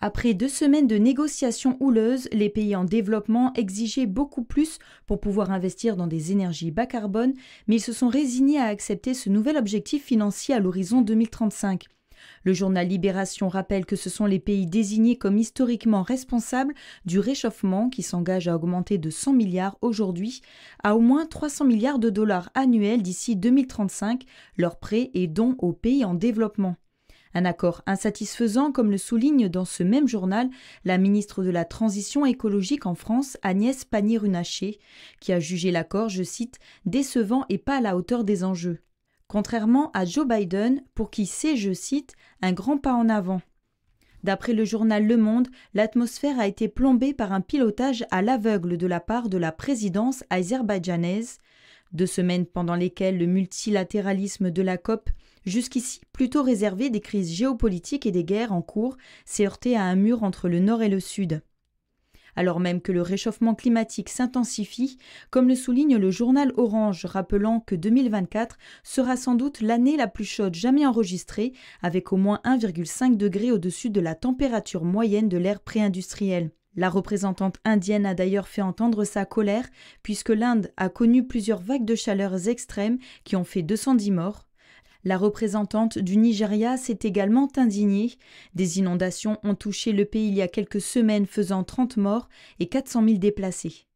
Après deux semaines de négociations houleuses, les pays en développement exigeaient beaucoup plus pour pouvoir investir dans des énergies bas carbone, mais ils se sont résignés à accepter ce nouvel objectif financier à l'horizon 2035. Le journal Libération rappelle que ce sont les pays désignés comme historiquement responsables du réchauffement qui s'engagent à augmenter de 100 milliards aujourd'hui à au moins 300 milliards de dollars annuels d'ici 2035 leurs prêts et dons aux pays en développement. Un accord insatisfaisant, comme le souligne dans ce même journal la ministre de la Transition écologique en France, Agnès Pannier-Runacher, qui a jugé l'accord, je cite, décevant et pas à la hauteur des enjeux. Contrairement à Joe Biden, pour qui c'est, je cite, un grand pas en avant. D'après le journal Le Monde, l'atmosphère a été plombée par un pilotage à l'aveugle de la part de la présidence azerbaïdjanaise. Deux semaines pendant lesquelles le multilatéralisme de la COP jusqu'ici plutôt réservé des crises géopolitiques et des guerres en cours, s'est heurté à un mur entre le nord et le sud. Alors même que le réchauffement climatique s'intensifie, comme le souligne le journal Orange, rappelant que 2024 sera sans doute l'année la plus chaude jamais enregistrée, avec au moins 1,5 degré au-dessus de la température moyenne de l'ère préindustrielle. La représentante indienne a d'ailleurs fait entendre sa colère, puisque l'Inde a connu plusieurs vagues de chaleurs extrêmes qui ont fait 210 morts, la représentante du Nigeria s'est également indignée. Des inondations ont touché le pays il y a quelques semaines, faisant 30 morts et 400 000 déplacés.